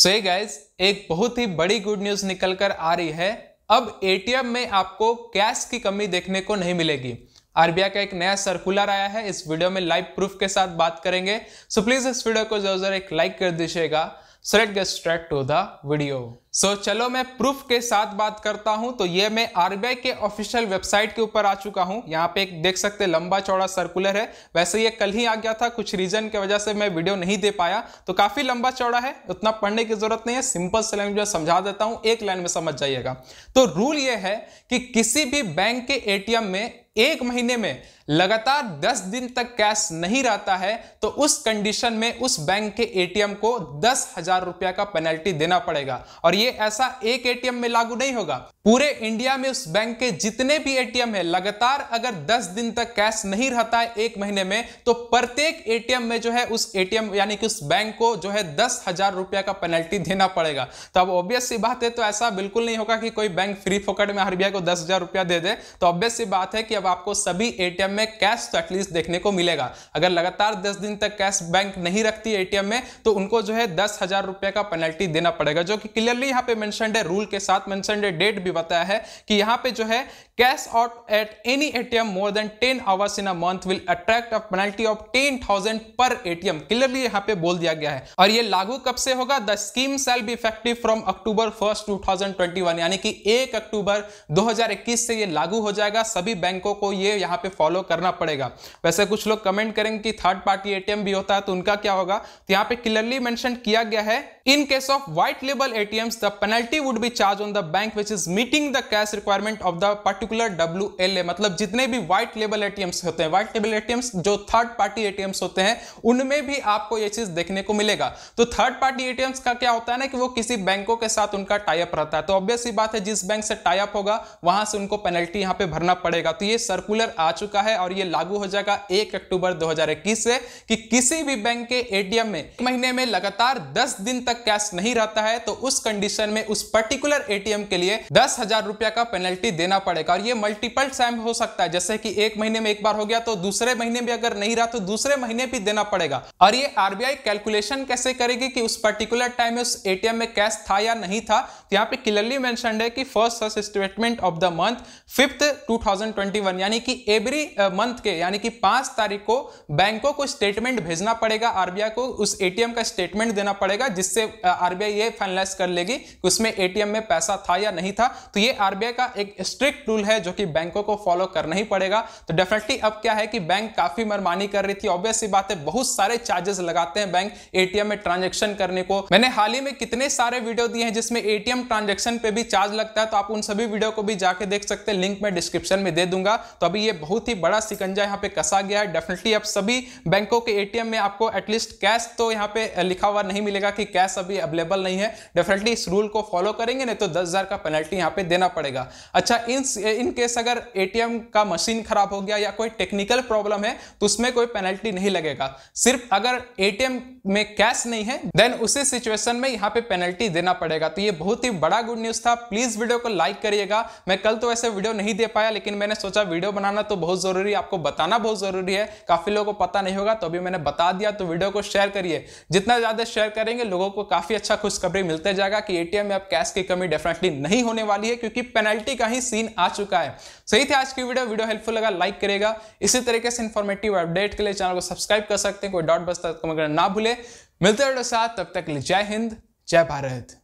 सो so, guys एक बहुत ही बड़ी गुड न्यूज निकल कर आ रही है अब एटीएम में आपको कैश की कमी देखने को नहीं मिलेगी आरबीआई का एक नया सर्कुलर आया है इस वीडियो में लाइव प्रूफ के साथ बात करेंगे सो so, प्लीज इस वीडियो को जरूर एक लाइक कर दीजिएगा so let's get straight to the video so चलो मैं प्रूफ के साथ बात करता हूं तो ये मैं आरबीआई के ऑफिशियल वेबसाइट के ऊपर आ चुका हूं यहां पे एक देख सकते लंबा चौड़ा सर्कुलर है वैसे ये कल ही आ गया था कुछ रीजन की वजह से मैं वीडियो नहीं दे पाया तो काफी लंबा चौड़ा है उतना पढ़ने की जरूरत नहीं है सिंपल से लैंग्वेज समझा देता हूं एक लाइन में समझ जाइएगा तो रूल ये है कि किसी भी बैंक के ए में एक महीने में लगातार 10 दिन तक कैश नहीं रहता है तो उस कंडीशन में उस बैंक के एटीएम को दस हजार रुपया का पेनल्टी देना पड़ेगा और ये ऐसा एक एटीएम में लागू नहीं होगा पूरे इंडिया में उस बैंक के जितने भी एटीएम है लगातार अगर 10 दिन तक कैश नहीं रहता है एक महीने में तो प्रत्येक एटीएम में जो है उस एटीएम यानी कि उस बैंक को जो है दस हजार रुपया का पेनल्टी देना पड़ेगा तो अब ऑब्वियस सी बात है तो ऐसा बिल्कुल नहीं होगा कि कोई बैंक फ्री फोकट में आरबीआई को दस हजार रुपया दे दे तो ऑब्वियस सी बात है कि अब आपको सभी एटीएम में कैश तो एटलीस्ट देखने को मिलेगा अगर लगातार दस दिन तक कैश बैंक नहीं रखती एटीएम में तो उनको जो है दस हजार रुपये का पेनल्टी देना पड़ेगा जो कि क्लियरली यहाँ पे मैंशन है रूल के साथ मैंशन है डेट भी बताया है कि यहाँ पे जो है Cash out at any ATM more than 10 hours in a month will attract a penalty of 10,000 per ATM. Clearly यहाँ पे बोल दिया गया है और ये लागू कब से होगा the scheme shall be effective from October first 2021 यानी कि 1 अक्टूबर 2021 से ये लागू हो जाएगा सभी बैंकों को ये यहाँ पे फॉलो करना पड़ेगा वैसे कुछ लोग कमेंट करेंगे कि थर्ड पार्टी एटीएम भी होता है तो उनका क्या होगा तो यहाँ पे क्लियरली मैंशन किया गया है in case of white label ATMs the penalty would be charged on the bank which is meeting the cash requirement of the particular particular W L A मतलब जितने भी व्हाइट लेबल एटीएम्स होते हैं white label ATMs जो third party ATMs होते हैं उनमें भी आपको ये चीज देखने को मिलेगा तो थर्ड पार्टी एटीएम्स का क्या होता है ना कि वो किसी बैंकों के साथ उनका टाइप रहता है तो ऑब्वियस ही बात है जिस बैंक से टाइप होगा वहां से उनको पेनल्टी यहाँ पे भरना पड़ेगा तो ये सर्कुलर आ चुका है और ये लागू हो जाएगा एक अक्टूबर दो से कि किसी भी बैंक के एटीएम में एक महीने में लगातार दस दिन तक कैश नहीं रहता है तो उस कंडीशन में उस पर्टिकुलर एटीएम के लिए दस हजार रुपया का पेनल्टी देना पड़ेगा और ये मल्टीपल टाइम हो सकता है जैसे कि एक महीने में एक बार हो गया तो दूसरे महीने भी अगर नहीं रहा तो दूसरे महीने भी देना पड़ेगा और ये आरबीआई कैलकुलेशन कैसे करेगी कि उस पर्टिकुलर टाइम में उस एटीएम में कैश था या नहीं था तो यहाँ पे क्लियरली मेंशन है कि first such statement of the month fifth to यानी कि एवरी मंथ uh, के यानी कि पांच तारीख को बैंकों को स्टेटमेंट भेजना पड़ेगा आरबीआई को उस एटीएम का स्टेटमेंट देना पड़ेगा जिससे आरबीआई uh, ये फाइनलाइज कर लेगी कि उसमें एटीएम में पैसा था या नहीं था तो ये आरबीआई का एक स्ट्रिक्ट रूल है जो कि बैंकों को फॉलो करना ही पड़ेगा तो डेफिनेटली अब क्या है कि बैंक काफी मनमानी कर रही थी ऑब्वियस सी बात है बहुत सारे चार्जेस लगाते हैं बैंक एटीएम में ट्रांजेक्शन करने को मैंने हाल ही में कितने सारे वीडियो दिए हैं जिसमें एटीएम ट्रांजेक्शन पे भी चार्ज लगता है तो आप उन सभी वीडियो को भी जाके देख सकते हैं लिंक मैं डिस्क्रिप्शन में दे दूंगा तो अभी ये बहुत ही बड़ा सिकंजा यहाँ पे कसा गया है डेफिनेटली अब सभी बैंकों के एटीएम में आपको एटलीस्ट कैश तो यहाँ पे लिखा हुआ नहीं मिलेगा कि कैश अभी अवेलेबल नहीं है डेफिनेटली इस रूल को फॉलो करेंगे नहीं तो दस का पेनल्टी यहाँ पे देना पड़ेगा अच्छा इन इन केस अगर एटीएम का मशीन खराब हो गया या कोई टेक्निकल प्रॉब्लम है तो उसमें कोई पेनल्टी नहीं लगेगा सिर्फ अगर एटीएम में कैश नहीं है देन उसी सिचुएशन में यहाँ पे पेनल्टी देना पड़ेगा तो ये बहुत ही बड़ा गुड न्यूज था प्लीज वीडियो को लाइक करिएगा मैं कल तो ऐसे वीडियो नहीं दे पाया लेकिन मैंने सोचा वीडियो बनाना तो बहुत जरूरी आपको बताना बहुत जरूरी है काफी लोगों को पता नहीं होगा तो अभी मैंने बता दिया तो वीडियो को शेयर करिए जितना ज्यादा शेयर करेंगे लोगों को काफी अच्छा खुशखबरी मिलते जाएगा कि एटीएम में अब कैश की कमी डेफिनेटली नहीं होने वाली है क्योंकि पेनल्टी का ही सीन आ चुका चुका है सही थे आज की वीडियो वीडियो हेल्पफुल लगा लाइक करेगा इसी तरीके से इन्फॉर्मेटिव अपडेट के लिए चैनल को सब्सक्राइब कर सकते हैं कोई डॉट बस्ता तो ना भूले मिलते रहो साथ तब तक के लिए जय हिंद जय भारत